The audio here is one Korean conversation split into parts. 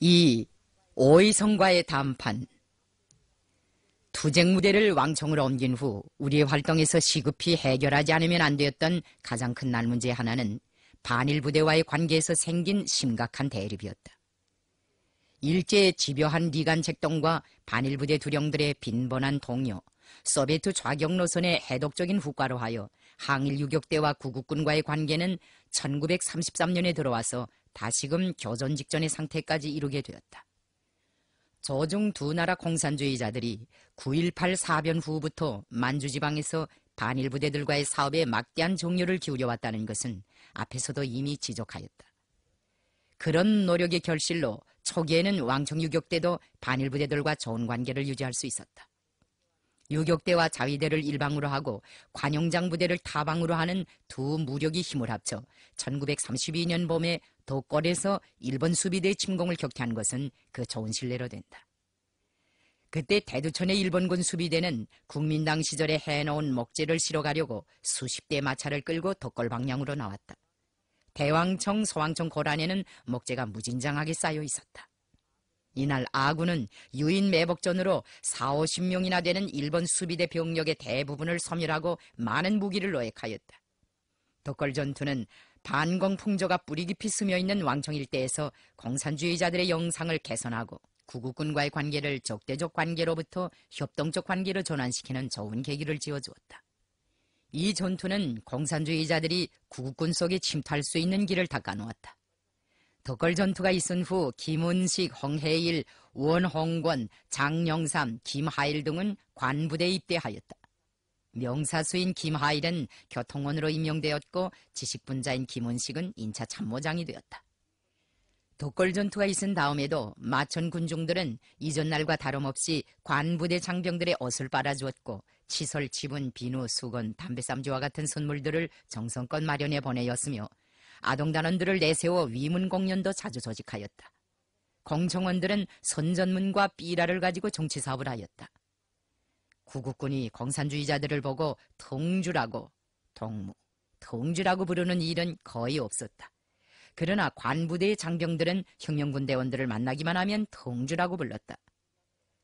2. 오이성과의 담판 투쟁 무대를 왕청으로 옮긴 후 우리의 활동에서 시급히 해결하지 않으면 안 되었던 가장 큰 날 문제 하나는 반일 부대와의 관계에서 생긴 심각한 대립이었다. 일제의 집요한 리간 책동과 반일 부대 두령들의 빈번한 동요, 소비에트 좌격 노선의 해독적인 후과로 하여 항일 유격대와 구국군과의 관계는 1933년에 들어와서 다시금 교전 직전의 상태까지 이르게 되었다. 조중두 나라 공산주의자들이 9.18 사변 후부터 만주지방에서 반일 부대들과의 사업에 막대한 종료를 기울여왔다는 것은 앞에서도 이미 지적하였다. 그런 노력의 결실로 초기에는 왕청유격대도 반일 부대들과 좋은 관계를 유지할 수 있었다. 유격대와 자위대를 일방으로 하고 관용장 부대를 타방으로 하는 두 무력이 힘을 합쳐 1932년 봄에 도골에서 일본 수비대의 침공을 격퇴한 것은 그 좋은 신뢰로 된다. 그때 대두천의 일본군 수비대는 국민당 시절에 해놓은 목재를 실어가려고 수십 대 마차를 끌고 덕골 방향으로 나왔다. 대왕청, 소왕청 고란에는 목재가 무진장하게 쌓여 있었다. 이날 아군은 유인 매복전으로 4, 50명이나 되는 일본 수비대 병력의 대부분을 섬멸하고 많은 무기를 노획하였다. 덕골 전투는 반공 풍조가 뿌리 깊이 스며 있는 왕청 일대에서 공산주의자들의 영상을 개선하고 구국군과의 관계를 적대적 관계로부터 협동적 관계로 전환시키는 좋은 계기를 지어주었다. 이 전투는 공산주의자들이 구국군 속에 침탈 할수 있는 길을 닦아놓았다. 덕걸 전투가 있은 후 김은식, 홍해일, 원홍권, 장영삼, 김하일 등은 관부대에 입대하였다. 명사수인 김하일은 교통원으로 임명되었고 지식분자인 김원식은 인차 참모장이 되었다. 독걸 전투가 있은 다음에도 마천 군중들은 이전 날과 다름없이 관부대 장병들의 옷을 빨아주었고 치설, 지분, 비누, 수건, 담배쌈지와 같은 선물들을 정성껏 마련해 보내였으며 아동단원들을 내세워 위문 공연도 자주 조직하였다. 공청원들은 선전문과 삐라를 가지고 정치사업을 하였다. 구국군이 공산주의자들을 보고 통주라고 동무, 동주라고 부르는 일은 거의 없었다. 그러나 관부대의 장병들은 혁명군 대원들을 만나기만 하면 통주라고 불렀다.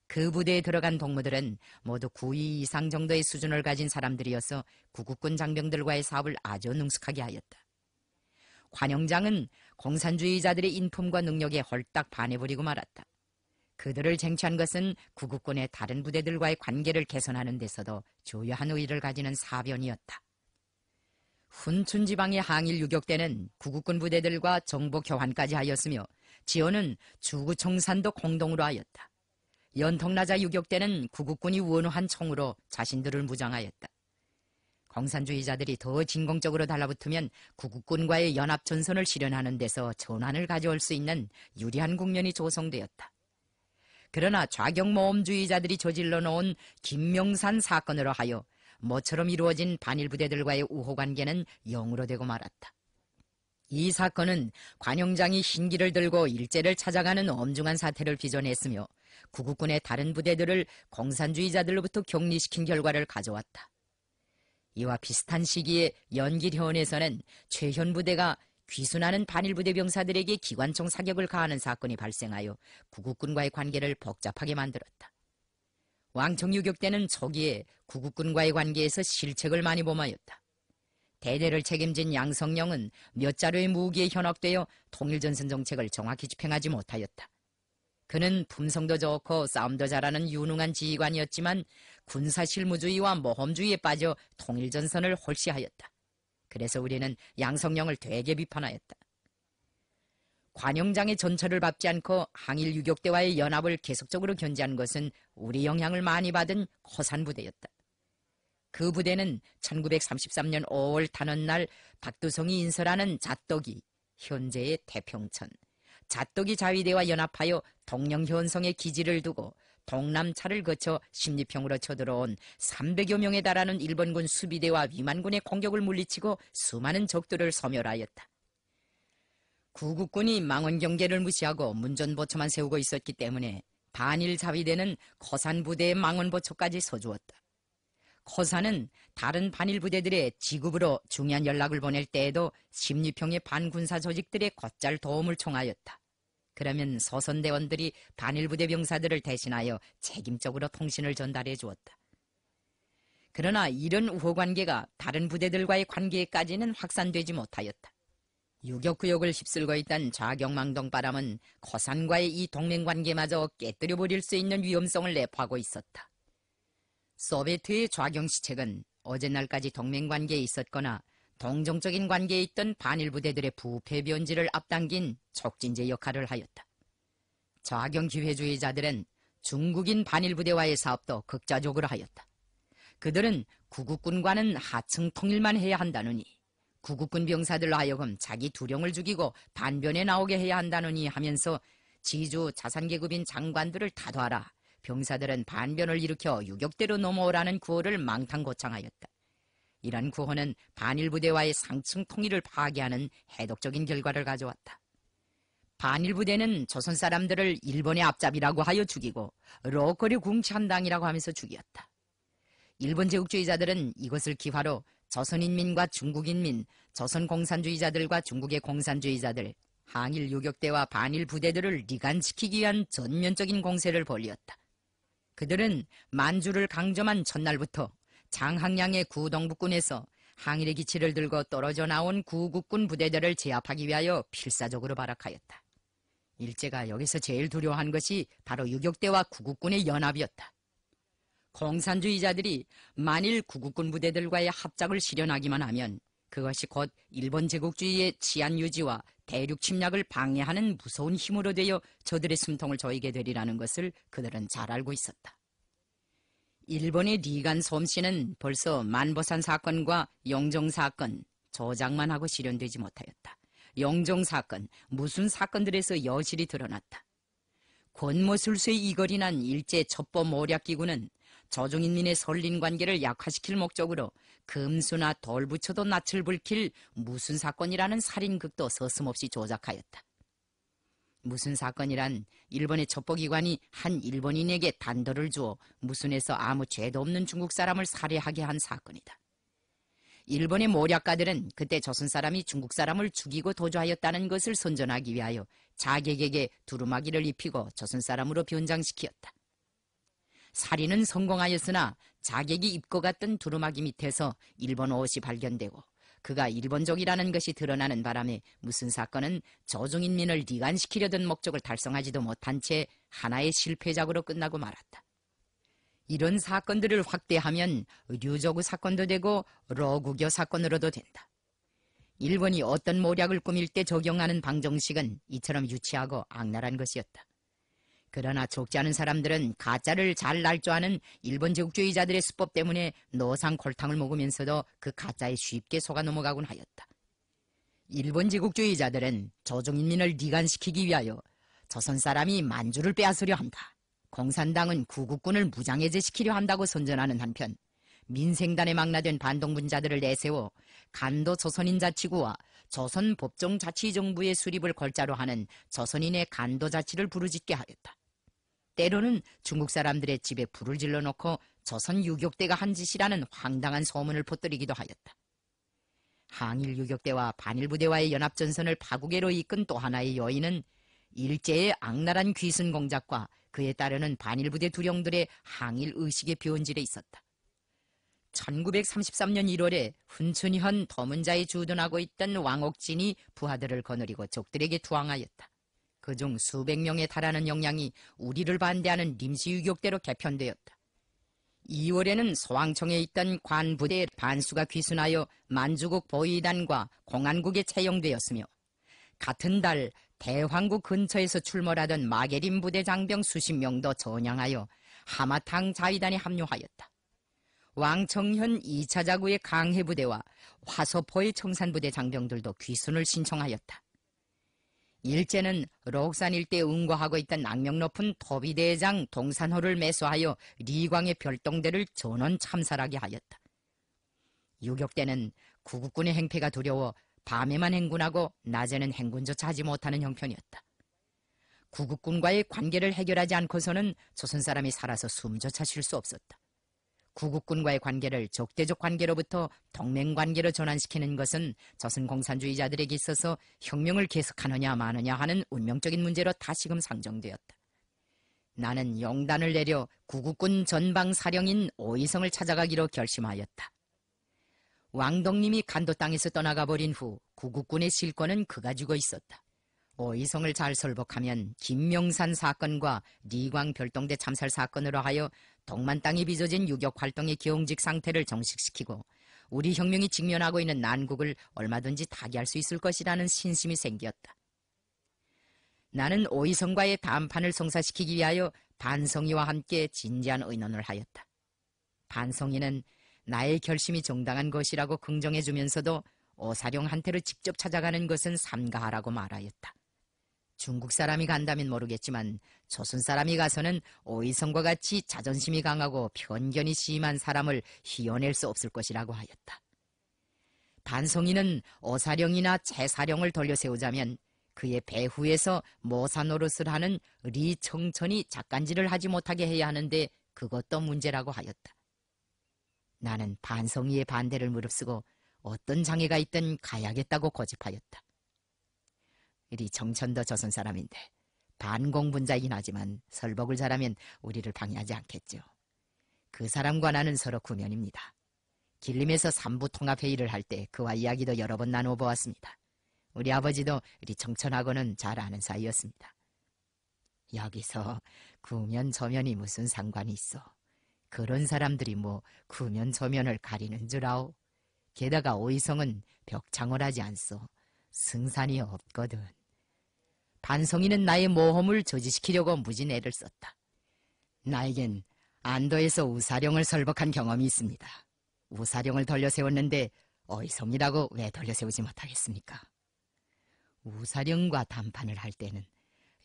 그 부대에 들어간 동무들은 모두 구위 이상 정도의 수준을 가진 사람들이어서 구국군 장병들과의 사업을 아주 능숙하게 하였다. 관영장은 공산주의자들의 인품과 능력에 홀딱 반해버리고 말았다. 그들을 쟁취한 것은 구국군의 다른 부대들과의 관계를 개선하는 데서도 조요한 의의를 가지는 사변이었다. 훈춘 지방의 항일 유격대는 구국군 부대들과 정보 교환까지 하였으며 지원은 주구 청산도 공동으로 하였다. 연통나자 유격대는 구국군이 원호한 총으로 자신들을 무장하였다. 공산주의자들이 더 진공적으로 달라붙으면 구국군과의 연합 전선을 실현하는 데서 전환을 가져올 수 있는 유리한 국면이 조성되었다. 그러나 좌경모험주의자들이 저질러 놓은 김명산 사건으로 하여 모처럼 이루어진 반일부대들과의 우호관계는 영으로 되고 말았다. 이 사건은 관영장이 흰기를 들고 일제를 찾아가는 엄중한 사태를 비전했으며 구국군의 다른 부대들을 공산주의자들로부터 격리시킨 결과를 가져왔다. 이와 비슷한 시기에 연길현에서는 최현 부대가 귀순하는 반일부대 병사들에게 기관총 사격을 가하는 사건이 발생하여 구국군과의 관계를 복잡하게 만들었다. 왕청유격대는 초기에 구국군과의 관계에서 실책을 많이 범하였다. 대대를 책임진 양성령은 몇 자루의 무기에 현혹되어 통일전선 정책을 정확히 집행하지 못하였다. 그는 품성도 좋고 싸움도 잘하는 유능한 지휘관이었지만 군사실무주의와 모험주의에 빠져 통일전선을 홀시하였다. 그래서 우리는 양성령을 되게 비판하였다. 관영장의 전철을 밟지 않고 항일 유격대와의 연합을 계속적으로 견제한 것은 우리 영향을 많이 받은 허산 부대였다. 그 부대는 1933년 5월 단원날 박두성이 인설하는 잣떡이 현재의 태평천, 잣떡이 자위대와 연합하여 동령현성의 기지를 두고 동남차를 거쳐 심리평으로 쳐들어온 300여 명에 달하는 일본군 수비대와 위만군의 공격을 물리치고 수많은 적들을 소멸하였다. 구국군이 망원 경계를 무시하고 문전보초만 세우고 있었기 때문에 반일 자위대는 거산 부대의 망원 보초까지 서주었다. 거산은 다른 반일 부대들의 지급으로 중요한 연락을 보낼 때에도 심리평의 반군사 조직들의 곧잘 도움을 청하였다. 그러면 서선대원들이 반일부대 병사들을 대신하여 책임적으로 통신을 전달해 주었다. 그러나 이런 우호관계가 다른 부대들과의 관계까지는 확산되지 못하였다. 유격구역을 휩쓸고 있던 좌경망동 바람은 거산과의 이 동맹관계마저 깨뜨려버릴 수 있는 위험성을 내포하고 있었다. 소베트의 좌경 시책은 어제날까지 동맹관계에 있었거나 동정적인 관계에 있던 반일 부대들의 부패 변질을 앞당긴 촉진제 역할을 하였다. 좌경 기회주의자들은 중국인 반일 부대와의 사업도 극자적으로 하였다. 그들은 구국군과는 하층 통일만 해야 한다느니 구국군 병사들로 하여금 자기 두령을 죽이고 반변에 나오게 해야 한다느니 하면서 지주 자산계급인 장관들을 타도하라. 병사들은 반변을 일으켜 유격대로 넘어오라는 구호를 망탕고창하였다. 이런 구호는 반일부대와의 상층 통일을 파괴하는 해독적인 결과를 가져왔다. 반일부대는 조선 사람들을 일본의 앞잡이라고 하여 죽이고 로커리 궁찬당이라고 하면서 죽였다. 일본 제국주의자들은 이것을 기화로 조선인민과 중국인민, 조선공산주의자들과 중국의 공산주의자들, 항일 요격대와 반일 부대들을 리간시키기 위한 전면적인 공세를 벌였다. 그들은 만주를 강점한 첫날부터 장항량의 구동북군에서 항일의 기치를 들고 떨어져 나온 구국군 부대들을 제압하기 위하여 필사적으로 발악하였다. 일제가 여기서 제일 두려워한 것이 바로 유격대와 구국군의 연합이었다. 공산주의자들이 만일 구국군 부대들과의 합작을 실현하기만 하면 그것이 곧 일본 제국주의의 치안 유지와 대륙 침략을 방해하는 무서운 힘으로 되어 저들의 숨통을 조이게 되리라는 것을 그들은 잘 알고 있었다. 일본의 리간 솜씨는 벌써 만보산 사건과 영종 사건 조작만 하고 실현되지 못하였다. 영종 사건, 무슨 사건들에서 여실히 드러났다. 권모술수의 이걸이 난 일제 첩보 모략기구는 조종인민의 설린 관계를 약화시킬 목적으로 금수나 돌 붙여도 낯을 불킬 무슨 사건이라는 살인극도 서슴없이 조작하였다. 무슨 사건이란 일본의 첩보기관이 한 일본인에게 단도를 주어 무순에서 아무 죄도 없는 중국 사람을 살해하게 한 사건이다. 일본의 모략가들은 그때 조선 사람이 중국 사람을 죽이고 도주하였다는 것을 선전하기 위하여 자객에게 두루마기를 입히고 조선 사람으로 변장시키었다. 살인은 성공하였으나 자객이 입고 갔던 두루마기 밑에서 일본 옷이 발견되고 그가 일본족이라는 것이 드러나는 바람에 무슨 사건은 저중인민을 리간시키려던 목적을 달성하지도 못한 채 하나의 실패작으로 끝나고 말았다. 이런 사건들을 확대하면 류저구 사건도 되고 러구교 사건으로도 된다. 일본이 어떤 모략을 꾸밀 때 적용하는 방정식은 이처럼 유치하고 악랄한 것이었다. 그러나 적지 않은 사람들은 가짜를 잘 날조하는 일본 제국주의자들의 수법 때문에 노상 골탕을 먹으면서도 그 가짜에 쉽게 속아 넘어가곤 하였다. 일본 제국주의자들은 조정인민을 리간시키기 위하여 조선 사람이 만주를 빼앗으려 한다. 공산당은 구국군을 무장해제시키려 한다고 선전하는 한편 민생단에 망라된 반동분자들을 내세워 간도 조선인자 치구와 조선 법정자치정부의 수립을 걸자로 하는 조선인의 간도자치를 부르짖게 하였다. 때로는 중국 사람들의 집에 불을 질러놓고 조선 유격대가 한 짓이라는 황당한 소문을 퍼뜨리기도 하였다. 항일 유격대와 반일 부대와의 연합 전선을 파국에로 이끈 또 하나의 여인은 일제의 악랄한 귀순 공작과 그에 따르는 반일 부대 두령들의 항일 의식의 변질에 있었다. 1933년 1월에 훈춘현 더문자에 주둔하고 있던 왕옥진이 부하들을 거느리고 적들에게 투항하였다. 그중 수백 명에 달하는 역량이 우리를 반대하는 림시유격대로 개편되었다. 2월에는 소왕청에 있던 관부대의 반수가 귀순하여 만주국 보위단과 공안국에 채용되었으며 같은 달 대왕국 근처에서 출몰하던 마게린 부대 장병 수십 명도 전향하여 하마탕 자위단에 합류하였다. 왕청현 2차 자구의 강해부대와 화서포의 청산부대 장병들도 귀순을 신청하였다. 일제는 록산 일대 응거하고 있던 악명 높은 토비대장 동산호를 매수하여 리광의 별동대를 전원 참살하게 하였다. 유격대는 구국군의 행패가 두려워 밤에만 행군하고 낮에는 행군조차 하지 못하는 형편이었다. 구국군과의 관계를 해결하지 않고서는 조선 사람이 살아서 숨조차 쉴 수 없었다. 구국군과의 관계를 적대적 관계로부터 동맹 관계로 전환시키는 것은 저승공산주의자들에게 있어서 혁명을 계속하느냐 마느냐 하는 운명적인 문제로 다시금 상정되었다. 나는 영단을 내려 구국군 전방사령인 오이성을 찾아가기로 결심하였다. 왕덕님이 간도 땅에서 떠나가 버린 후 구국군의 실권은 그가 지고 있었다. 오이성을 잘 설복하면 김명산 사건과 리광 별동대 참살 사건으로 하여 동만 땅이 빚어진 유격 활동의 경직 상태를 정식시키고 우리 혁명이 직면하고 있는 난국을 얼마든지 타개할 수 있을 것이라는 신심이 생겼다. 나는 오이성과의 담판을 성사시키기 위하여 반성이와 함께 진지한 의논을 하였다. 반성이는 나의 결심이 정당한 것이라고 긍정해주면서도 오사룡한테를 직접 찾아가는 것은 삼가하라고 말하였다. 중국 사람이 간다면 모르겠지만 조선 사람이 가서는 오이성과 같이 자존심이 강하고 편견이 심한 사람을 휘어낼 수 없을 것이라고 하였다. 반송이는 오사령이나 제사령을 돌려세우자면 그의 배후에서 모사노릇을 하는 리청천이 작간질을 하지 못하게 해야 하는데 그것도 문제라고 하였다. 나는 반성이의 반대를 무릅쓰고 어떤 장애가 있든 가야겠다고 고집하였다. 이리 정천도 조선 사람인데 반공분자이긴 하지만 설복을 잘하면 우리를 방해하지 않겠죠. 그 사람과 나는 서로 구면입니다. 길림에서 삼부 통합회의를 할 때 그와 이야기도 여러 번 나누어 보았습니다. 우리 아버지도 우리 정천하고는 잘 아는 사이였습니다. 여기서 구면 저면이 무슨 상관이 있어. 그런 사람들이 뭐 구면 저면을 가리는 줄 아오. 게다가 오이성은 벽창을 하지 않소. 승산이 없거든. 반성이는 나의 모험을 저지시키려고 무진 애를 썼다. 나에겐 안도에서 우사령을 설복한 경험이 있습니다. 우사령을 돌려세웠는데 어이성이라고 왜 돌려세우지 못하겠습니까? 우사령과 담판을 할 때는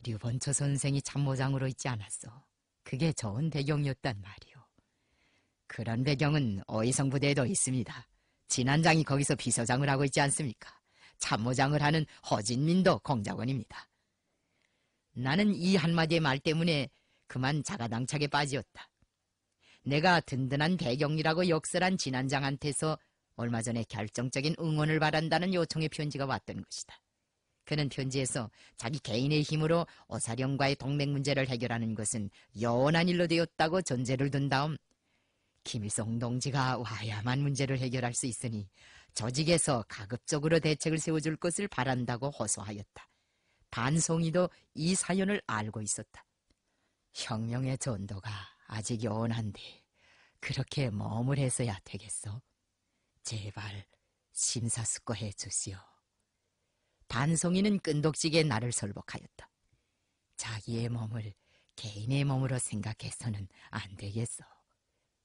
류번초 선생이 참모장으로 있지 않았어. 그게 좋은 배경이었단 말이오. 그런 배경은 어이성 부대에도 있습니다. 진안장이 거기서 비서장을 하고 있지 않습니까? 참모장을 하는 허진민도 공작원입니다. 나는 이 한마디의 말 때문에 그만 자가당착에 빠지었다. 내가 든든한 배경이라고 역설한 진안장한테서 얼마 전에 결정적인 응원을 바란다는 요청의 편지가 왔던 것이다. 그는 편지에서 자기 개인의 힘으로 어사령과의 동맹 문제를 해결하는 것은 여원한 일로 되었다고 전제를 둔 다음 김일성 동지가 와야만 문제를 해결할 수 있으니 조직에서 가급적으로 대책을 세워줄 것을 바란다고 호소하였다. 반송이도 이 사연을 알고 있었다. 혁명의 전도가 아직 연한데 그렇게 머물해서야 되겠어. 제발 심사숙고해 주시오. 반송이는 끈덕지게 나를 설복하였다. 자기의 몸을 개인의 몸으로 생각해서는 안 되겠어.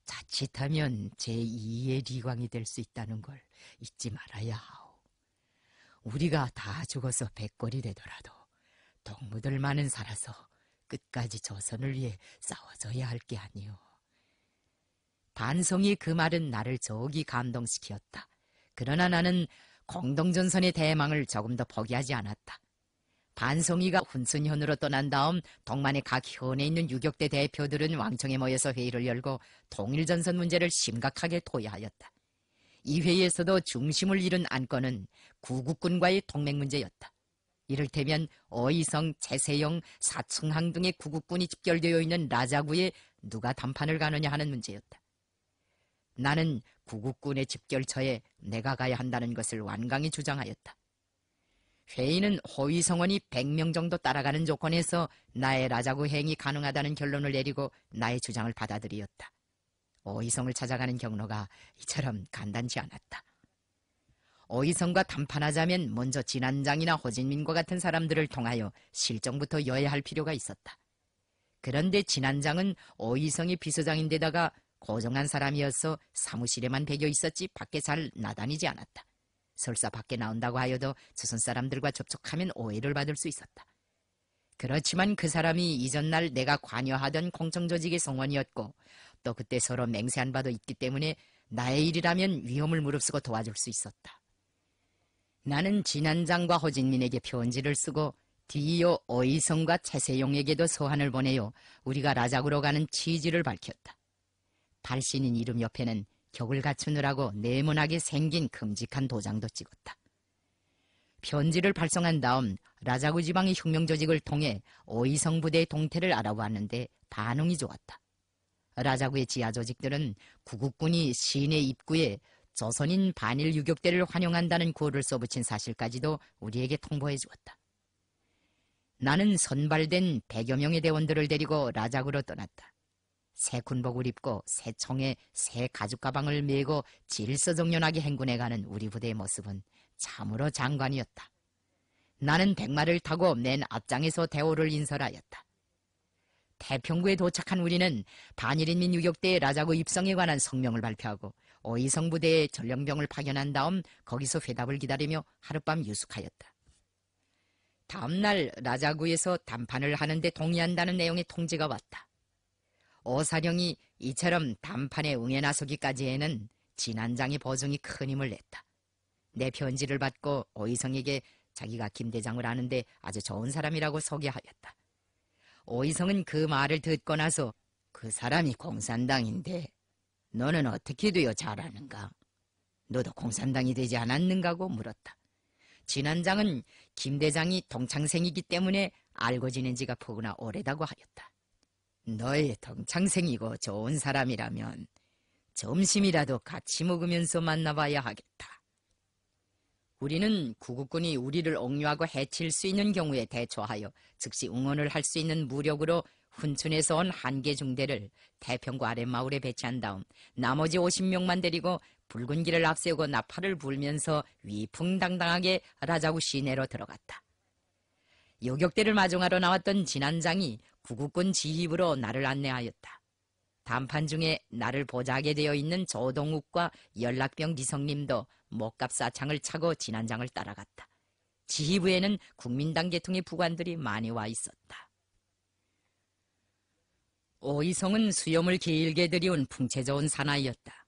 자칫하면 제2의 리광이 될 수 있다는 걸 잊지 말아야 하오. 우리가 다 죽어서 백골이 되더라도 동무들 만은 살아서 끝까지 조선을 위해 싸워줘야 할 게 아니오. 반성이 그 말은 나를 저기 감동시키었다. 그러나 나는 공동전선의 대망을 조금 더 포기하지 않았다. 반송이가 훈순현으로 떠난 다음 동만의 각 현에 있는 유격대 대표들은 왕청에 모여서 회의를 열고 통일전선 문제를 심각하게 토의하였다. 이 회의에서도 중심을 잃은 안건은 구국군과의 동맹 문제였다. 이를테면 어이성, 재세영, 사층항 등의 구국군이 집결되어 있는 라자구에 누가 담판을 가느냐 하는 문제였다. 나는 구국군의 집결처에 내가 가야 한다는 것을 완강히 주장하였다. 회의는 호위 성원이 100명 정도 따라가는 조건에서 나의 라자구 행이 가능하다는 결론을 내리고 나의 주장을 받아들이었다. 어이성을 찾아가는 경로가 이처럼 간단치 않았다. 어이성과 담판하자면 먼저 진안장이나 호진민과 같은 사람들을 통하여 실정부터 여야 할 필요가 있었다. 그런데 진안장은어이성이 비서장인데다가 고정한 사람이어서 사무실에만 베겨 있었지 밖에 잘 나다니지 않았다. 설사 밖에 나온다고 하여도 조선 사람들과 접촉하면 오해를 받을 수 있었다. 그렇지만 그 사람이 이전날 내가 관여하던 공청조직의 성원이었고 또 그때 서로 맹세한 바도 있기 때문에 나의 일이라면 위험을 무릅쓰고 도와줄 수 있었다. 나는 진안장과 호진민에게 편지를 쓰고 뒤이어 어이성과 최세용에게도 소환을 보내어 우리가 라작으로 가는 취지를 밝혔다. 발신인 이름 옆에는 격을 갖추느라고 네모나게 생긴 큼직한 도장도 찍었다. 편지를 발송한 다음 라자구 지방의 혁명 조직을 통해 오이성 부대의 동태를 알아보았는데 반응이 좋았다. 라자구의 지하 조직들은 구국군이 시내 입구에 조선인 반일 유격대를 환영한다는 구호를 써붙인 사실까지도 우리에게 통보해 주었다. 나는 선발된 100여 명의 대원들을 데리고 라작으로 떠났다. 새 군복을 입고 새총에새 가죽 가방을 메고 질서정연하게 행군해가는 우리 부대의 모습은 참으로 장관이었다. 나는 백마를 타고 맨 앞장에서 대호를 인설하였다. 태평구에 도착한 우리는 반일인민 유격대의 라자고 입성에 관한 성명을 발표하고 어이성 부대에 전령병을 파견한 다음 거기서 회답을 기다리며 하룻밤 유숙하였다. 다음날 라자구에서 담판을 하는데 동의한다는 내용의 통지가 왔다. 어사령이 이처럼 담판에 응해 나서기까지에는 진한장의 버정이 큰 힘을 냈다. 내 편지를 받고 오이성에게 자기가 김대장을 아는데 아주 좋은 사람이라고 소개하였다. 오이성은 그 말을 듣고 나서 그 사람이 공산당인데 너는 어떻게 되어 잘하는가? 너도 공산당이 되지 않았는가고 물었다. 진한장은 김 대장이 동창생이기 때문에 알고 지낸 지가 포구나 오래다고 하였다. 너의 동창생이고 좋은 사람이라면 점심이라도 같이 먹으면서 만나봐야 하겠다. 우리는 구국군이 우리를 억류하고 해칠 수 있는 경우에 대처하여 즉시 응원을 할 수 있는 무력으로 훈춘에서 온 한 개 중대를 태평구 아랫마을에 배치한 다음 나머지 50명만 데리고 붉은 길을 앞세우고 나팔을 불면서 위풍당당하게 라자구 시내로 들어갔다. 요격대를 마중하러 나왔던 진안장이 구국군 지휘부로 나를 안내하였다. 단판 중에 나를 보자하게 되어 있는 조동욱과 연락병 미성님도 목값 사창을 차고 진안장을 따라갔다. 지휘부에는 국민당 계통의 부관들이 많이 와 있었다. 오이성은 수염을 길게 들이온 풍채좋은 사나이였다.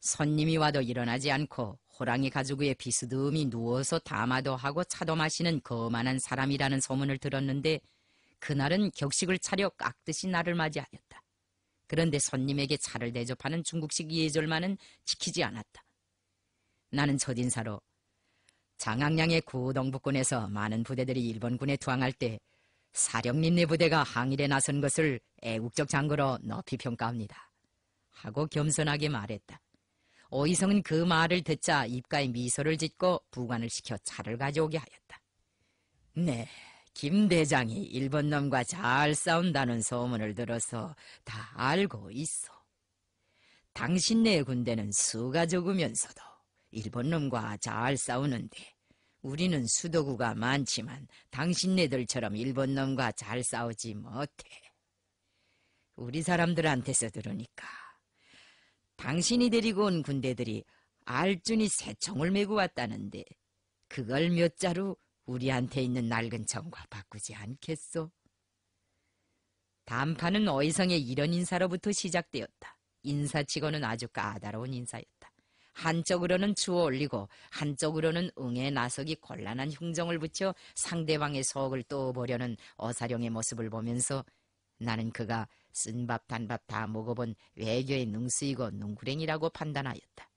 손님이 와도 일어나지 않고 호랑이 가죽에 위 비스듬히 누워서 담아도 하고 차도 마시는 거만한 사람이라는 소문을 들었는데 그날은 격식을 차려 깍듯이 나를 맞이하였다. 그런데 손님에게 차를 대접하는 중국식 예절만은 지키지 않았다. 나는 첫인사로 장항량의 구동북군에서 많은 부대들이 일본군에 투항할 때 사령민내 부대가 항일에 나선 것을 애국적 장거로 높이 평가합니다. 하고 겸손하게 말했다. 오이성은 그 말을 듣자 입가에 미소를 짓고 부관을 시켜 차를 가져오게 하였다. 네, 김 대장이 일본 놈과 잘 싸운다는 소문을 들어서 다 알고 있어. 당신네 군대는 수가 적으면서도 일본 놈과 잘 싸우는데 우리는 수도구가 많지만 당신네들처럼 일본 놈과 잘 싸우지 못해. 우리 사람들한테서 들으니까 당신이 데리고 온 군대들이 알준이 새 총을 메고 왔다는데 그걸 몇 자루 우리한테 있는 낡은 총과 바꾸지 않겠소? 담판은 어이성의 이런 인사로부터 시작되었다. 인사치고는 아주 까다로운 인사였다. 한쪽으로는 주워 올리고 한쪽으로는 응에 나서기 곤란한 흉정을 붙여 상대방의 속을 떠 보려는 어사령의 모습을 보면서 나는 그가 쓴밥 단밥 다 먹어본 외교의 능수이고 농구랭이라고 판단하였다.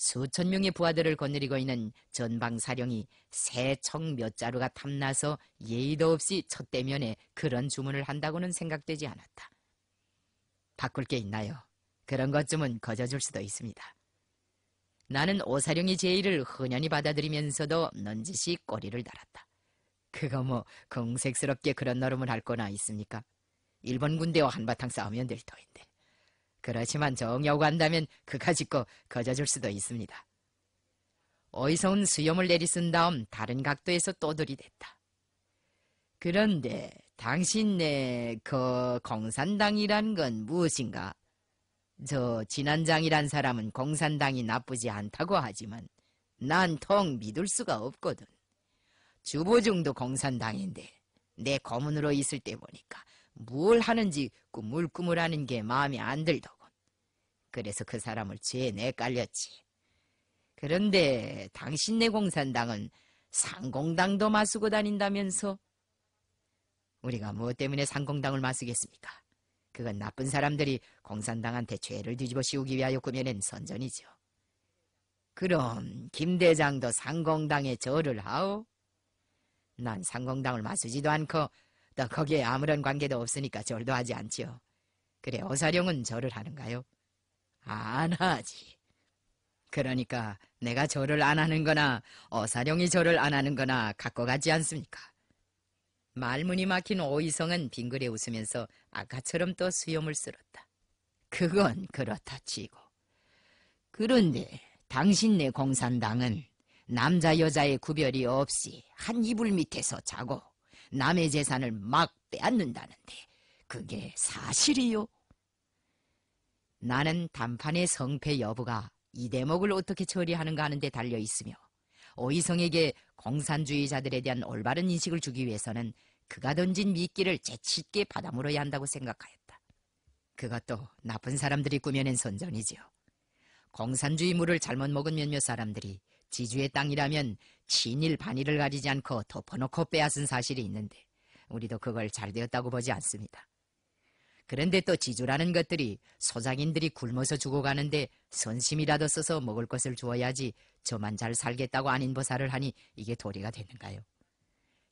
수천 명의 부하들을 거느리고 있는 전방사령이 새청 몇 자루가 탐나서 예의도 없이 첫 대면에 그런 주문을 한다고는 생각되지 않았다. 바꿀 게 있나요? 그런 것쯤은 거저줄 수도 있습니다. 나는 오사령의 제의를 흔연히 받아들이면서도 넌지시 꼬리를 달았다. 그거 뭐 공색스럽게 그런 노름을 할 거나 있습니까? 일본 군대와 한바탕 싸우면 될 터인데. 그렇지만 정여고 한다면 그가지고 거저줄 수도 있습니다. 어디서 온 수염을 내리쓴 다음 다른 각도에서 또 들이댔다. 그런데 당신네 그 공산당이란 건 무엇인가? 저 진한장이란 사람은 공산당이 나쁘지 않다고 하지만 난 통 믿을 수가 없거든. 주보중도 공산당인데 내고문으로 있을 때 보니까 뭘 하는지 꾸물꾸물하는 게 마음에 안 들더군. 그래서 그 사람을 죄 내깔렸지. 그런데 당신네 공산당은 상공당도 마수고 다닌다면서? 우리가 뭐 때문에 상공당을 마수겠습니까? 그건 나쁜 사람들이 공산당한테 죄를 뒤집어 씌우기 위하여 꾸며낸 선전이죠. 그럼 김대장도 상공당에 절을 하오? 난 상공당을 마수지도 않고 또 거기에 아무런 관계도 없으니까 절도 하지 않지요. 그래 오사령은 절을 하는가요? 안 하지. 그러니까 내가 절을 안 하는 거나 오사령이 절을 안 하는 거나 갖고 가지 않습니까? 말문이 막힌 오이성은 빙그레 웃으면서 아까처럼 또 수염을 쓸었다. 그건 그렇다 치고. 그런데 당신네 공산당은 남자 여자의 구별이 없이 한 이불 밑에서 자고 남의 재산을 막 빼앗는다는데 그게 사실이요? 나는 단판의 성패 여부가 이 대목을 어떻게 처리하는가 하는데 달려 있으며 오이성에게 공산주의자들에 대한 올바른 인식을 주기 위해서는 그가 던진 미끼를 재치있게 받아물어야 한다고 생각하였다. 그것도 나쁜 사람들이 꾸며낸 선전이지요. 공산주의 물을 잘못 먹은 몇몇 사람들이 지주의 땅이라면 친일 반일을 가리지 않고 덮어놓고 빼앗은 사실이 있는데 우리도 그걸 잘 되었다고 보지 않습니다. 그런데 또 지주라는 것들이 소장인들이 굶어서 죽어가는데 선심이라도 써서 먹을 것을 주어야지 저만 잘 살겠다고 아닌 보살을 하니 이게 도리가 되는가요?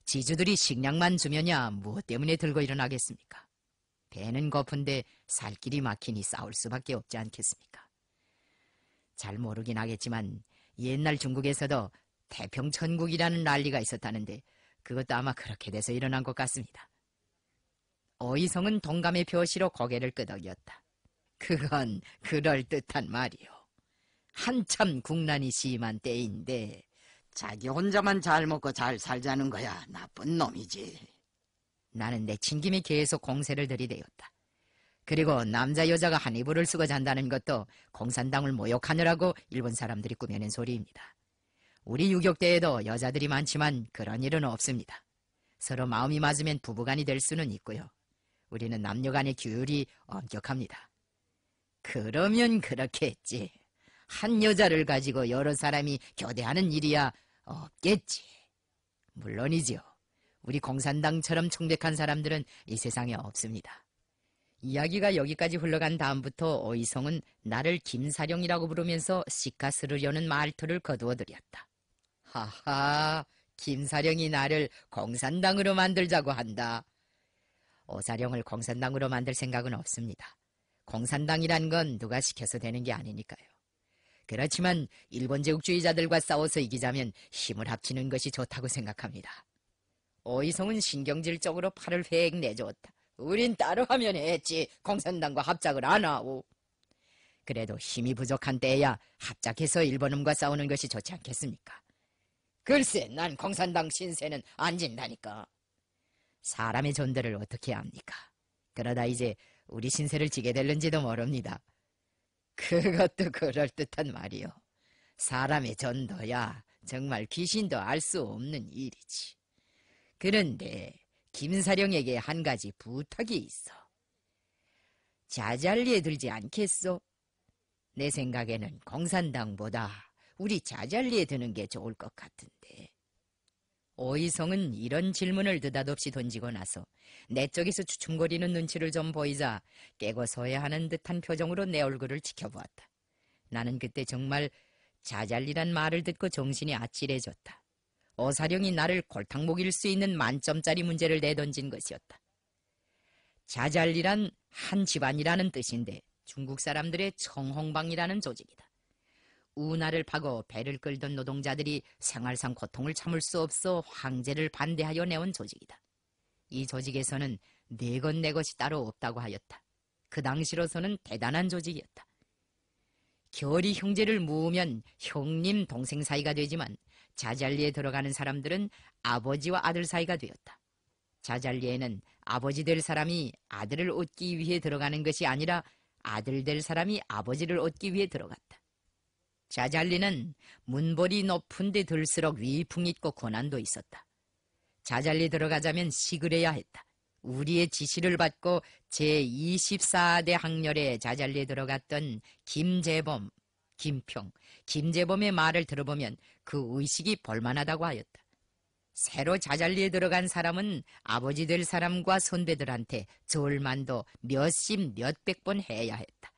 지주들이 식량만 주면야 무엇 때문에 들고 일어나겠습니까? 배는 고픈데 살 길이 막히니 싸울 수밖에 없지 않겠습니까? 잘 모르긴 하겠지만 옛날 중국에서도 태평천국이라는 난리가 있었다는데 그것도 아마 그렇게 돼서 일어난 것 같습니다. 어이성은 동감의 표시로 고개를 끄덕였다. 그건 그럴듯한 말이요. 한참 국난이 심한 때인데 자기 혼자만 잘 먹고 잘 살자는 거야. 나쁜 놈이지. 나는 내친김이 계속 공세를 들이대었다. 그리고 남자 여자가 한 이불을 쓰고 잔다는 것도 공산당을 모욕하느라고 일본 사람들이 꾸며낸 소리입니다. 우리 유격대에도 여자들이 많지만 그런 일은 없습니다. 서로 마음이 맞으면 부부간이 될 수는 있고요. 우리는 남녀간의 규율이 엄격합니다. 그러면 그렇게 했지. 한 여자를 가지고 여러 사람이 교대하는 일이야 없겠지. 물론이지요. 우리 공산당처럼 청백한 사람들은 이 세상에 없습니다. 이야기가 여기까지 흘러간 다음부터 어이성은 나를 김사령이라고 부르면서 시카스르려는 말투를 거두어들였다. 하하, 김사령이 나를 공산당으로 만들자고 한다. 오사령을 공산당으로 만들 생각은 없습니다. 공산당이란 건 누가 시켜서 되는 게 아니니까요. 그렇지만 일본 제국주의자들과 싸워서 이기자면 힘을 합치는 것이 좋다고 생각합니다. 오이성은 신경질적으로 팔을 획 내줬다. 우린 따로 하면 했지 공산당과 합작을 안 하오. 그래도 힘이 부족한 때에야 합작해서 일본음과 싸우는 것이 좋지 않겠습니까? 글쎄 난 공산당 신세는 안 진다니까. 사람의 존재를 어떻게 합니까? 그러다 이제 우리 신세를 지게 될는지도 모릅니다. 그것도 그럴 듯한 말이오 사람의 전도야 정말 귀신도 알 수 없는 일이지. 그런데 김사령에게 한 가지 부탁이 있어. 자잘리에 들지 않겠소? 내 생각에는 공산당보다 우리 자잘리에 드는 게 좋을 것 같은데. 오이성은 이런 질문을 느닷없이 던지고 나서 내 쪽에서 주춤거리는 눈치를 좀 보이자 깨고 서야 하는 듯한 표정으로 내 얼굴을 지켜보았다. 나는 그때 정말 자잘리란 말을 듣고 정신이 아찔해졌다. 어사령이 나를 골탕목일 수 있는 만점짜리 문제를 내던진 것이었다. 자잘리란 한 집안이라는 뜻인데 중국 사람들의 청홍방이라는 조직이다. 운하를 파고 배를 끌던 노동자들이 생활상 고통을 참을 수 없어 황제를 반대하여 내온 조직이다. 이 조직에서는 내건내 네 것이 따로 없다고 하였다. 그 당시로서는 대단한 조직이었다. 결이 형제를 모으면 형님 동생 사이가 되지만 자잘리에 들어가는 사람들은 아버지와 아들 사이가 되었다. 자잘리에는 아버지 될 사람이 아들을 얻기 위해 들어가는 것이 아니라 아들 될 사람이 아버지를 얻기 위해 들어갔다. 자잘리는 문벌이 높은데 들수록 위풍 있고 고난도 있었다. 자잘리 들어가자면 시그래야 했다. 우리의 지시를 받고 제24대 학렬에 자잘리에 들어갔던 김재범, 김평, 김재범의 말을 들어보면 그 의식이 볼만하다고 하였다. 새로 자잘리에 들어간 사람은 아버지 될 사람과 선배들한테 졸만도 몇십 몇백 번 해야 했다.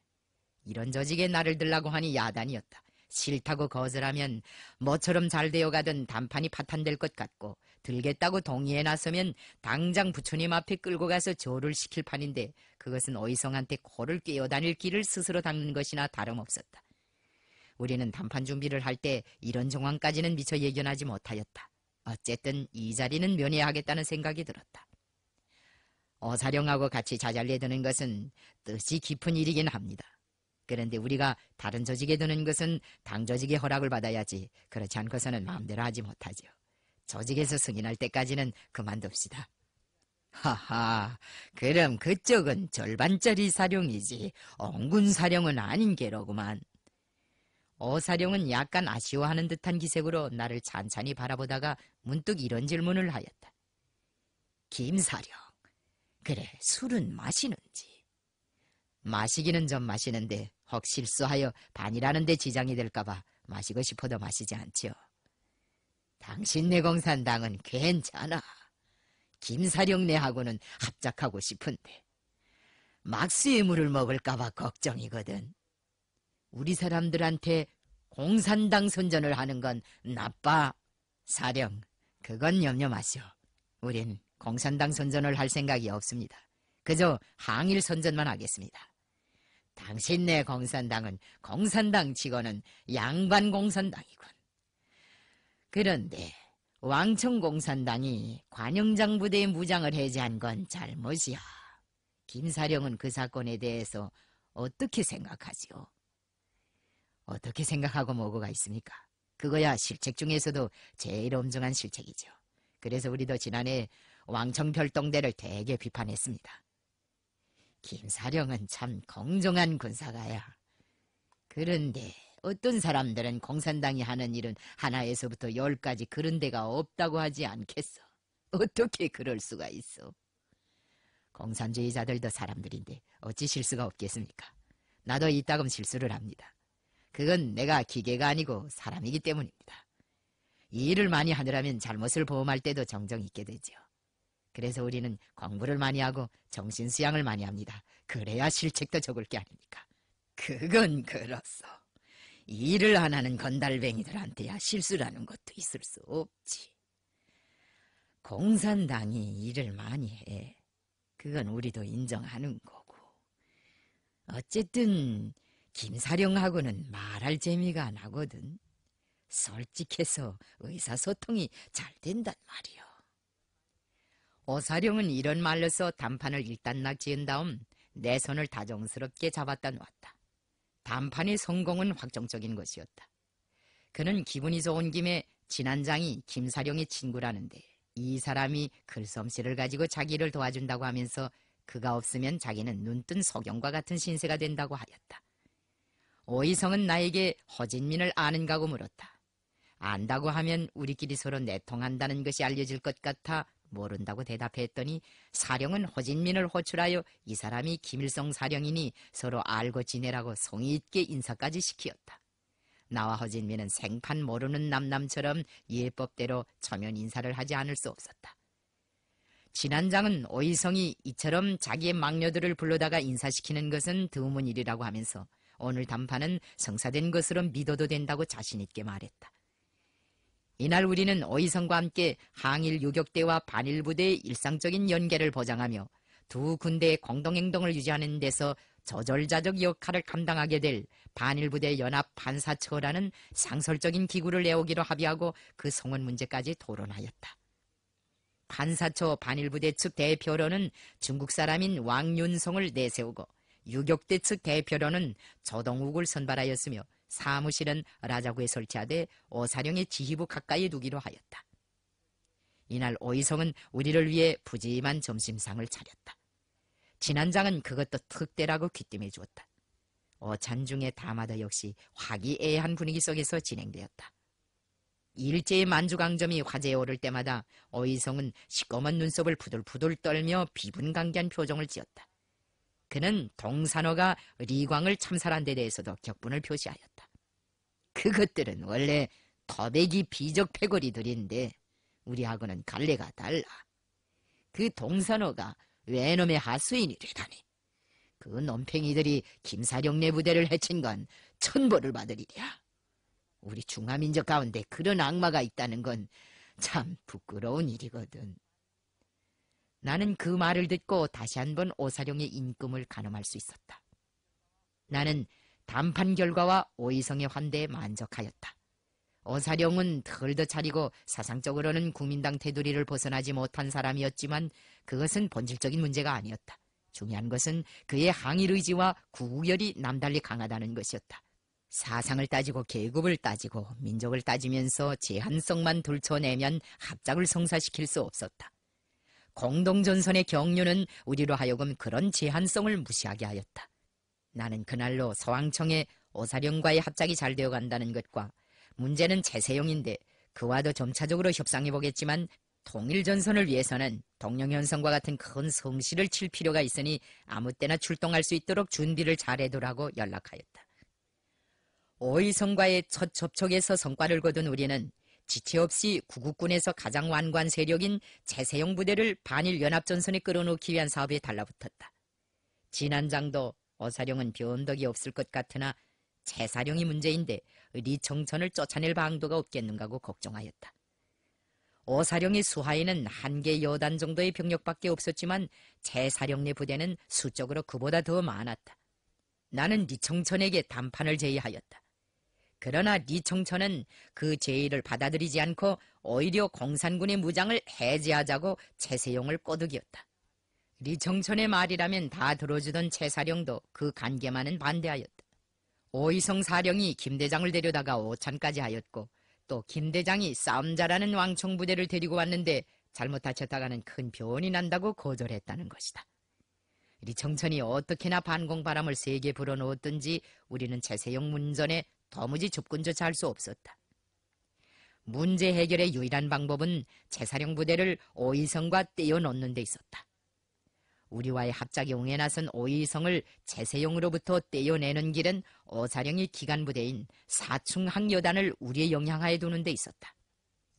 이런 조직에 나를 들라고 하니 야단이었다. 싫다고 거절하면 뭐처럼 잘 되어가던 단판이 파탄될 것 같고 들겠다고 동의해 나서면 당장 부처님 앞에 끌고 가서 조를 시킬 판인데 그것은 어이성한테 코를 꿰어다닐 길을 스스로 닦는 것이나 다름없었다. 우리는 단판 준비를 할 때 이런 정황까지는 미처 예견하지 못하였다. 어쨌든 이 자리는 면해하겠다는 생각이 들었다. 어사령하고 같이 자잘리에 드는 것은 뜻이 깊은 일이긴 합니다. 그런데 우리가 다른 조직에 두는 것은 당 조직의 허락을 받아야지 그렇지 않고서는 아. 마음대로 하지 못하죠. 조직에서 승인할 때까지는 그만둡시다. 하하, 그럼 그쪽은 절반짜리 사령이지 엉군 사령은 아닌 게로구만. 오사령은 약간 아쉬워하는 듯한 기색으로 나를 찬찬히 바라보다가 문득 이런 질문을 하였다. 김사령, 그래 술은 마시는지? 마시기는 좀 마시는데 혹 실수하여 반이라는 데 지장이 될까봐 마시고 싶어도 마시지 않지요. 당신 내공산 당은 괜찮아. 김사령내하고는 합작하고 싶은데 막스의 물을 먹을까봐 걱정이거든. 우리 사람들한테 공산당 선전을 하는 건 나빠. 사령, 그건 염려 마시오. 우린 공산당 선전을 할 생각이 없습니다. 그저 항일 선전만 하겠습니다. 당신네 공산당은 공산당 직원은 양반 공산당이군. 그런데 왕청 공산당이 관영장 부대의 무장을 해제한 건 잘못이야. 김사령은 그 사건에 대해서 어떻게 생각하지요? 어떻게 생각하고 뭐고가 있습니까? 그거야 실책 중에서도 제일 엄중한 실책이죠. 그래서 우리도 지난해 왕청 별동대를 되게 비판했습니다. 김사령은 참 공정한 군사가야. 그런데 어떤 사람들은 공산당이 하는 일은 하나에서부터 열까지 그런 데가 없다고 하지 않겠어. 어떻게 그럴 수가 있어? 공산주의자들도 사람들인데 어찌 실수가 없겠습니까? 나도 이따금 실수를 합니다. 그건 내가 기계가 아니고 사람이기 때문입니다. 일을 많이 하느라면 잘못을 보험할 때도 정정 있게 되지요. 그래서 우리는 공부를 많이 하고 정신 수양을 많이 합니다. 그래야 실책도 적을 게 아닙니까? 그건 그렇소. 일을 안 하는 건달뱅이들한테야 실수라는 것도 있을 수 없지. 공산당이 일을 많이 해. 그건 우리도 인정하는 거고. 어쨌든 김사령하고는 말할 재미가 나거든. 솔직해서 의사소통이 잘 된단 말이오 오사룡은 이런 말로서 단판을 일단락 지은 다음 내 손을 다정스럽게 잡았다 놓았다. 단판의 성공은 확정적인 것이었다. 그는 기분이 좋은 김에 진한장이 김사령의 친구라는데 이 사람이 글솜씨를 가지고 자기를 도와준다고 하면서 그가 없으면 자기는 눈뜬 석영과 같은 신세가 된다고 하였다. 오이성은 나에게 허진민을 아는가고 물었다. 안다고 하면 우리끼리 서로 내통한다는 것이 알려질 것 같아 모른다고 대답했더니 사령은 호진민을 호출하여 이 사람이 김일성 사령이니 서로 알고 지내라고 성의 있게 인사까지 시키었다. 나와 허진민은 생판 모르는 남남처럼 예법대로 초면 인사를 하지 않을 수 없었다. 진한장은 오이성이 이처럼 자기의 막녀들을 불러다가 인사시키는 것은 드문 일이라고 하면서 오늘 담판은 성사된 것으로 믿어도 된다고 자신있게 말했다. 이날 우리는 어이성과 함께 항일 요격대와 반일 부대의 일상적인 연계를 보장하며 두 군대의 공동행동을 유지하는 데서 저절자적 역할을 감당하게 될 반일부대 연합 반사처라는 상설적인 기구를 내오기로 합의하고 그 성원 문제까지 토론하였다. 반사처 반일부대 측 대표로는 중국 사람인 왕윤성을 내세우고 유격대 측 대표로는 조동욱을 선발하였으며 사무실은 라자구에 설치하되 오사령의 지휘부 가까이 두기로 하였다. 이날 오이성은 우리를 위해 부지한 점심상을 차렸다. 진한장은 그것도 특대라고 귀띔해 주었다. 어찬중에 다마다 역시 화기애애한 분위기 속에서 진행되었다. 일제의 만주강점이 화제에 오를 때마다 오이성은 시꺼먼 눈썹을 부들부들 떨며 비분강기한 표정을 지었다. 그는 동산호가 리광을 참살한 데 대해서도 격분을 표시하였다. 그것들은 원래 더배기 비적 패거리들인데 우리하고는 갈래가 달라. 그 동산호가 외놈의 하수인이 라다니그 넘팽이들이 김사령내 부대를 해친 건 천벌을 받으리랴 우리 중화민족 가운데 그런 악마가 있다는 건 참 부끄러운 일이거든. 나는 그 말을 듣고 다시 한 번 오사룡의 임금을 가늠할 수 있었다. 나는 담판 결과와 오이성의 환대에 만족하였다. 오사룡은 털도 차리고 사상적으로는 국민당 테두리를 벗어나지 못한 사람이었지만 그것은 본질적인 문제가 아니었다. 중요한 것은 그의 항일 의지와 구구열이 남달리 강하다는 것이었다. 사상을 따지고 계급을 따지고 민족을 따지면서 제한성만 돌쳐내면 합작을 성사시킬 수 없었다. 공동전선의 경륜은 우리로 하여금 그런 제한성을 무시하게 하였다. 나는 그날로 서왕청의 오사령과의 합작이 잘 되어 간다는 것과 문제는 재세용인데 그와도 점차적으로 협상해 보겠지만 통일 전선을 위해서는 동령현성과 같은 큰 성실을 칠 필요가 있으니 아무 때나 출동할 수 있도록 준비를 잘해두라고 연락하였다. 오이성과의 첫 접촉에서 성과를 거둔 우리는 지체 없이 구국군에서 가장 완관 세력인 제세영 부대를 반일연합전선에 끌어놓기 위한 사업에 달라붙었다. 진안장도 어사령은 변덕이 없을 것 같으나 제사령이 문제인데 리청천을 쫓아낼 방도가 없겠는가고 걱정하였다. 어사령의 수하에는 한 개 여단 정도의 병력밖에 없었지만 제사령 내 부대는 수적으로 그보다 더 많았다. 나는 리청천에게 담판을 제의하였다. 그러나 리청천은 그 제의를 받아들이지 않고 오히려 공산군의 무장을 해제하자고 채세용을꼬드겼다 리청천의 말이라면 다 들어주던 채사령도그 관계만은 반대하였다. 오이성 사령이 김대장을 데려다가 오찬까지 하였고 또 김대장이 싸움자라는 왕청 부대를 데리고 왔는데 잘못다쳤다가는큰 변이 난다고 거절했다는 것이다. 리청천이 어떻게나 반공바람을 세게 불어넣었든지 우리는 채세용 문전에 도무지 접근조차 할 수 없었다. 문제 해결의 유일한 방법은 제사령 부대를 오이성과 떼어놓는 데 있었다. 우리와의 합작용에 나선 오이성을 제세용으로부터 떼어내는 길은 오사령의 기간부대인 사충항여단을 우리의 영향하에 두는 데 있었다.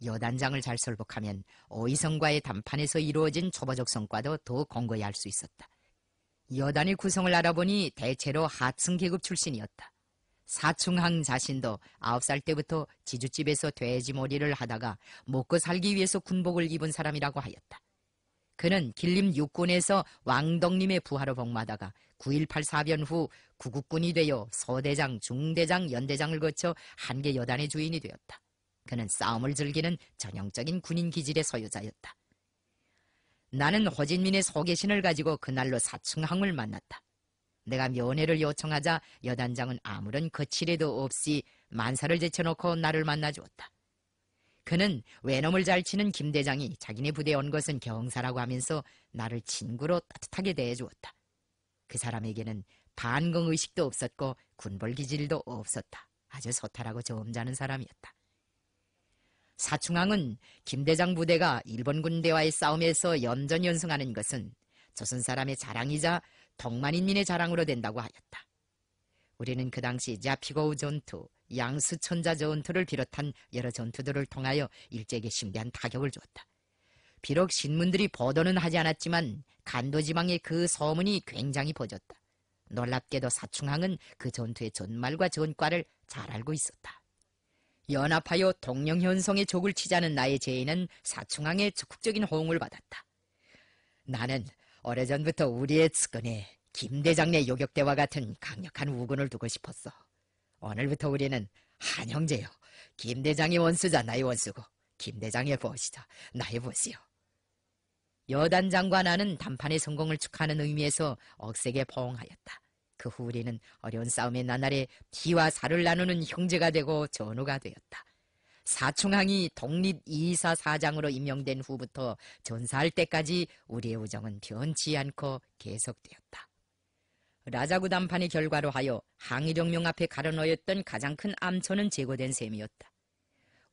여단장을 잘 설복하면 오이성과의 담판에서 이루어진 초보적 성과도 더 건거히 할 수 있었다. 여단의 구성을 알아보니 대체로 하층 계급 출신이었다. 사충항 자신도 아홉 살 때부터 지주집에서 돼지머리를 하다가 먹고 살기 위해서 군복을 입은 사람이라고 하였다. 그는 길림 육군에서 왕덕님의 부하로 복마다가9.18 사변 후 구국군이 되어 서대장, 중대장, 연대장을 거쳐 한 개 여단의 주인이 되었다. 그는 싸움을 즐기는 전형적인 군인 기질의 소유자였다. 나는 허진민의 소개신을 가지고 그날로 사충항을 만났다. 내가 면회를 요청하자 여단장은 아무런 거칠애도 없이 만사를 제쳐놓고 나를 만나주었다. 그는 외놈을 잘 치는 김대장이 자기네 부대에 온 것은 경사라고 하면서 나를 친구로 따뜻하게 대해주었다. 그 사람에게는 반공의식도 없었고 군벌기질도 없었다. 아주 소탈하고 점잖은 사람이었다. 사충왕은 김대장 부대가 일본군 대와의 싸움에서 염전연승하는 것은 조선 사람의 자랑이자 동만인민의 자랑으로 된다고 하였다. 우리는 그 당시 자피고우 전투, 양수천자 전투를 비롯한 여러 전투들을 통하여 일제에게 심대한 타격을 주었다. 비록 신문들이 보도는 하지 않았지만 간도지방의 그 소문이 굉장히 퍼졌다. 놀랍게도 사충항은 그 전투의 전말과 전과를 잘 알고 있었다. 연합하여 동령현성의 족을 치자는 나의 제의는 사충항의 적극적인 호응을 받았다. 나는 오래전부터 우리의 측근에 김대장내 요격대와 같은 강력한 우군을 두고 싶었어. 오늘부터 우리는 한형제요. 김대장의 원수자 나의 원수고 김대장의 보시자 나의 보시요. 여단 장관하는 단판의 성공을 축하하는 의미에서 억세게 포옹하였다. 그 후 우리는 어려운 싸움의 나날에 피와 살을 나누는 형제가 되고 전우가 되었다. 사충항이 독립이사 사장으로 임명된 후부터 전사할 때까지 우리의 우정은 변치 않고 계속되었다. 라자구 담판의 결과로 하여 항일혁명 앞에 가려놓였던 가장 큰 암초는 제거된 셈이었다.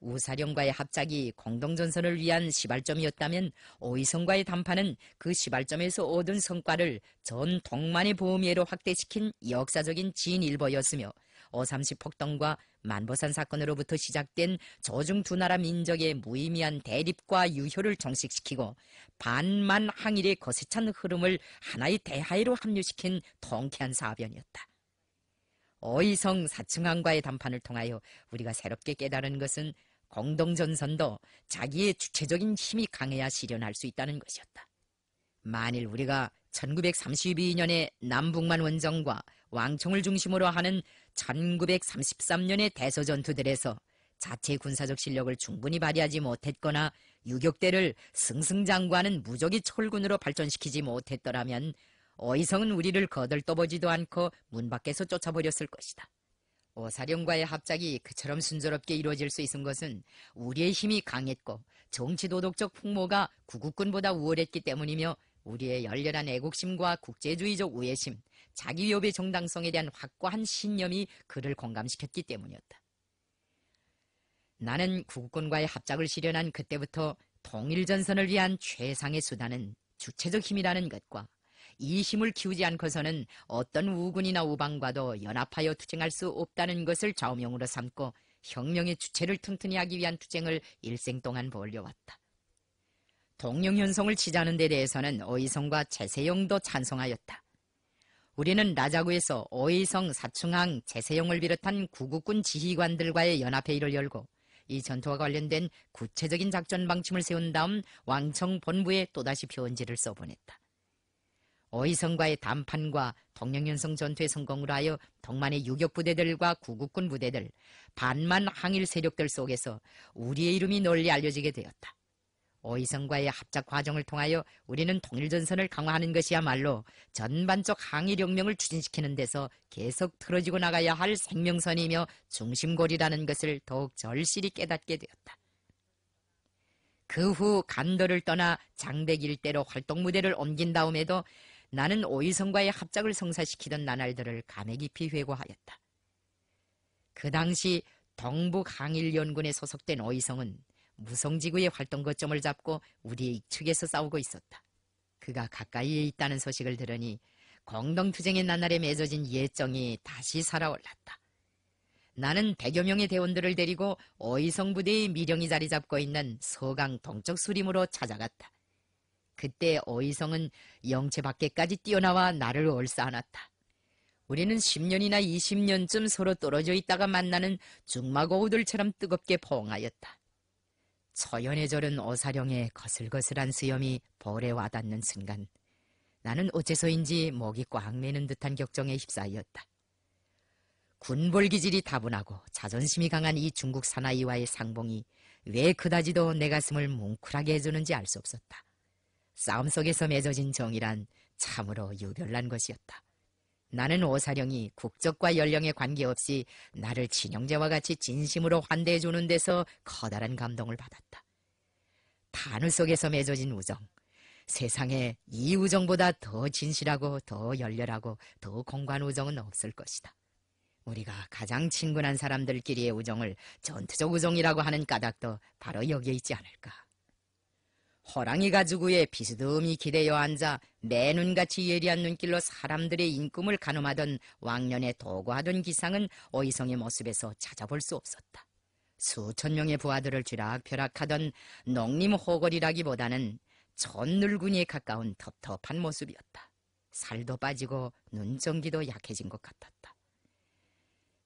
우사령과의 합작이 공동전선을 위한 시발점이었다면 오이성과의 담판은 그 시발점에서 얻은 성과를 전 동만의 보험예로 확대시킨 역사적인 진일보였으며 어삼시 폭동과 만보산 사건으로부터 시작된 조중두 나라 민족의 무의미한 대립과 유효를 정식시키고 반만 항일의 거세찬 흐름을 하나의 대하이로 합류시킨 통쾌한 사변이었다. 어이성 사층왕과의 담판을 통하여 우리가 새롭게 깨달은 것은 공동전선도 자기의 주체적인 힘이 강해야 실현할 수 있다는 것이었다. 만일 우리가 1932년에 남북만 원정과 왕청을 중심으로 하는 1933년의 대서전투들에서 자체 군사적 실력을 충분히 발휘하지 못했거나 유격대를 승승장구하는 무적이 철군으로 발전시키지 못했더라면 어이성은 우리를 거들떠보지도 않고 문 밖에서 쫓아버렸을 것이다. 오사령과의 합작이 그처럼 순조롭게 이루어질 수 있은 것은 우리의 힘이 강했고 정치도덕적 풍모가 구국군보다 우월했기 때문이며 우리의 열렬한 애국심과 국제주의적 우애심, 자기 위협의 정당성에 대한 확고한 신념이 그를 공감시켰기 때문이었다. 나는 국군과의 합작을 실현한 그때부터 통일전선을 위한 최상의 수단은 주체적 힘이라는 것과 이 힘을 키우지 않고서는 어떤 우군이나 우방과도 연합하여 투쟁할 수 없다는 것을 좌우명으로 삼고 혁명의 주체를 튼튼히 하기 위한 투쟁을 일생 동안 벌려왔다. 동령현성을 치자는 데 대해서는 어이성과 최세영도 찬성하였다. 우리는 라자구에서 어이성 사충왕제세용을 비롯한 구국군 지휘관들과의 연합회의를 열고 이 전투와 관련된 구체적인 작전 방침을 세운 다음 왕청 본부에 또다시 편지를 써보냈다. 어이성과의 담판과 동령연성 전투에 성공을 하여 덕만의 유격부대들과 구국군 부대들, 반만 항일 세력들 속에서 우리의 이름이 널리 알려지게 되었다. 오이성과의 합작 과정을 통하여 우리는 통일전선을 강화하는 것이야말로 전반적 항일혁명을 추진시키는 데서 계속 틀어지고 나가야 할 생명선이며 중심골이라는 것을 더욱 절실히 깨닫게 되었다. 그 후 간도를 떠나 장백 일대로 활동 무대를 옮긴 다음에도 나는 오이성과의 합작을 성사시키던 나날들을 감에 깊이 회고하였다. 그 당시 동북항일연군에 소속된 오이성은 무성지구의 활동 거점을 잡고 우리의 익측에서 싸우고 있었다. 그가 가까이에 있다는 소식을 들으니 공동투쟁의 나날에 맺어진 예정이 다시 살아올랐다. 나는 백여 명의 대원들을 데리고 어이성 부대의 미령이 자리 잡고 있는 서강 동쪽 수림으로 찾아갔다. 그때 어이성은 영체 밖에까지 뛰어나와 나를 얼싸안았다. 우리는 10년이나 20년쯤 서로 떨어져 있다가 만나는 죽마고우들처럼 뜨겁게 포옹하였다. 처연에 절은 어사령의 거슬거슬한 수염이 벌에 와닿는 순간 나는 어째서인지 목이 꽉메는 듯한 격정에 휩싸였다. 군벌 기질이 다분하고 자존심이 강한 이 중국 사나이와의 상봉이 왜 그다지도 내 가슴을 뭉클하게 해주는지 알 수 없었다. 싸움 속에서 맺어진 정이란 참으로 유별난 것이었다. 나는 오사령이 국적과 연령에 관계없이 나를 친영제와 같이 진심으로 환대해 주는 데서 커다란 감동을 받았다. 바늘 속에서 맺어진 우정. 세상에 이 우정보다 더 진실하고 더 열렬하고 더 공관 우정은 없을 것이다. 우리가 가장 친근한 사람들끼리의 우정을 전투적 우정이라고 하는 까닭도 바로 여기에 있지 않을까. 호랑이 가지구에 비스듬히 기대어 앉아 매눈같이 예리한 눈길로 사람들의 인금을 가늠하던 왕년에 도구하던 기상은 어이성의 모습에서 찾아볼 수 없었다. 수천 명의 부하들을 쥐락펴락하던 농림 호걸이라기보다는 전늙은이에 가까운 텁텁한 모습이었다. 살도 빠지고 눈정기도 약해진 것 같았다.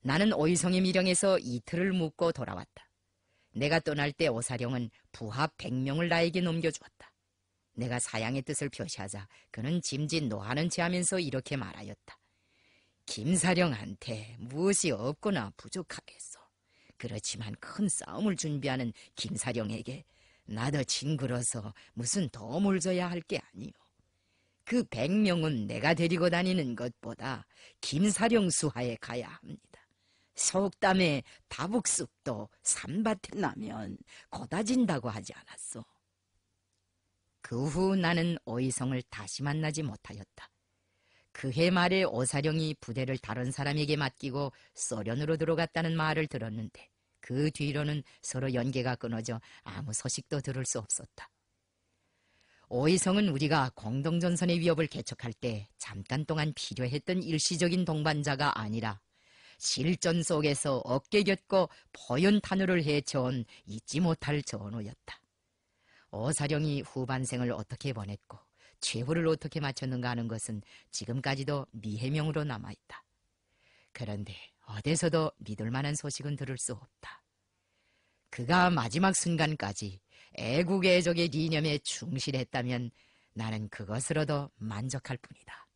나는 오이성의 미령에서 이틀을 묵고 돌아왔다. 내가 떠날 때 오사령은 부하 100명을 나에게 넘겨주었다. 내가 사양의 뜻을 표시하자 그는 짐짓 노하는 체하면서 이렇게 말하였다. 김사령한테 무엇이 없거나 부족하겠소. 그렇지만 큰 싸움을 준비하는 김사령에게 나도 친구로서 무슨 도움을 줘야 할 게 아니오. 그 백명은 내가 데리고 다니는 것보다 김사령 수하에 가야 합니다. 석담에 다북숲도 산밭에 나면 고다진다고 하지 않았소. 그 후 나는 오이성을 다시 만나지 못하였다. 그해 말에 오사령이 부대를 다른 사람에게 맡기고 소련으로 들어갔다는 말을 들었는데 그 뒤로는 서로 연계가 끊어져 아무 소식도 들을 수 없었다. 오이성은 우리가 공동전선의 위협을 개척할 때 잠깐 동안 필요했던 일시적인 동반자가 아니라 실전 속에서 어깨 곁고 포연 탄우를 해쳐온 잊지 못할 전우였다. 오사령이 후반생을 어떻게 보냈고 최후를 어떻게 마쳤는가 하는 것은 지금까지도 미해명으로 남아있다. 그런데 어디서도 믿을 만한 소식은 들을 수 없다. 그가 마지막 순간까지 애국애족의 리념에 충실했다면 나는 그것으로도 만족할 뿐이다.